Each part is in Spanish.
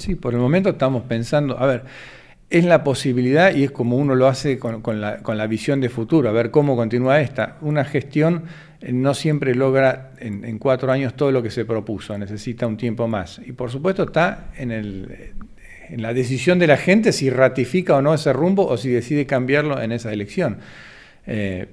Sí, por el momento estamos pensando, a ver, es la posibilidad y es como uno lo hace con, la, visión de futuro, a ver cómo continúa esta. Una gestión eh, no siempre logra en, cuatro años todo lo que se propuso, necesita un tiempo más. Y por supuesto está en, el, eh, en la decisión de la gente si ratifica o no ese rumbo o si decide cambiarlo en esa elección. Eh,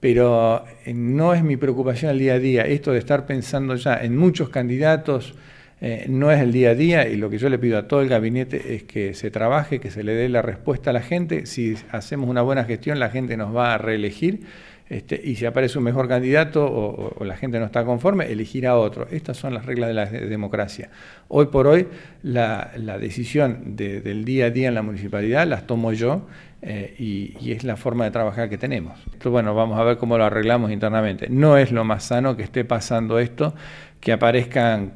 pero no es mi preocupación al día a día esto de estar pensando ya en muchos candidatos eh, no es el día a día y lo que yo le pido a todo el gabinete es que se trabaje, que se le dé la respuesta a la gente. Si hacemos una buena gestión, la gente nos va a reelegir este, y si aparece un mejor candidato o, la gente no está conforme, elegir a otro. Estas son las reglas de la democracia. Hoy por hoy la, decisión del día a día en la municipalidad las tomo yo eh, y, es la forma de trabajar que tenemos. entonces bueno, vamos a ver cómo lo arreglamos internamente. No es lo más sano que esté pasando esto, que aparezcan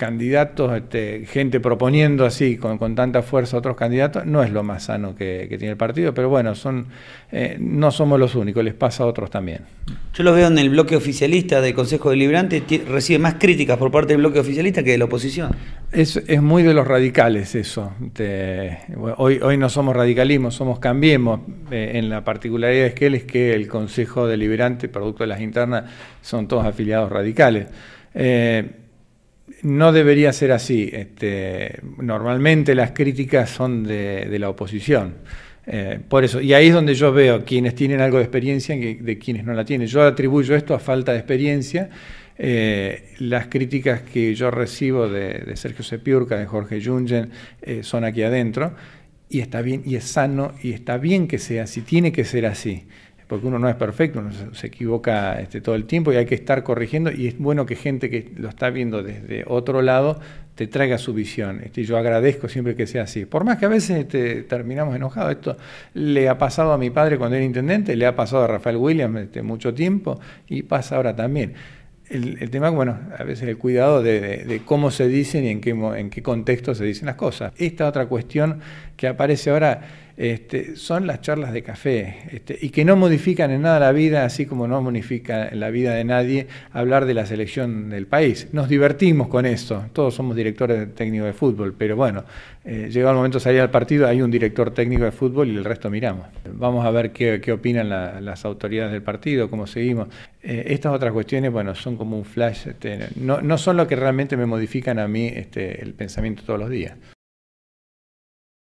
candidatos, este, gente proponiendo así con, con, tanta fuerza a otros candidatos, no es lo más sano que, tiene el partido, pero bueno, son, eh, no somos los únicos, les pasa a otros también. Yo los veo en el bloque oficialista del Consejo Deliberante, recibe más críticas por parte del bloque oficialista que de la oposición. Es, muy de los radicales eso. hoy, hoy no somos radicalismo, somos cambiemos. Eh, en la particularidad de es que el Consejo Deliberante, producto de las internas, son todos afiliados radicales. Eh, no debería ser así. Este, normalmente las críticas son de, la oposición. Eh, por eso, y ahí es donde yo veo quienes tienen algo de experiencia y de quienes no la tienen. Yo atribuyo esto a falta de experiencia. Eh, las críticas que yo recibo de, Sergio Sepiurca, de Jorge Jungen, eh, son aquí adentro. Y está bien, y es sano, y está bien que sea así, tiene que ser así porque uno no es perfecto, uno se equivoca este, todo el tiempo y hay que estar corrigiendo y es bueno que gente que lo está viendo desde otro lado te traiga su visión. Este, yo agradezco siempre que sea así. Por más que a veces este, terminamos enojados, esto le ha pasado a mi padre cuando era intendente, le ha pasado a Rafael Williams desde mucho tiempo y pasa ahora también. El, tema, bueno, a veces el cuidado de, cómo se dicen y en qué contexto se dicen las cosas. Esta otra cuestión que aparece ahora este, son las charlas de café este, y que no modifican en nada la vida, así como no modifica la vida de nadie hablar de la selección del país. Nos divertimos con eso, todos somos directores técnicos de fútbol, pero bueno, eh, llega el momento de salir al partido, hay un director técnico de fútbol y el resto miramos. Vamos a ver qué, opinan las autoridades del partido, cómo seguimos. Eh, estas otras cuestiones, bueno, son como un flash, este, no, no, son lo que realmente me modifican a mí el pensamiento todos los días.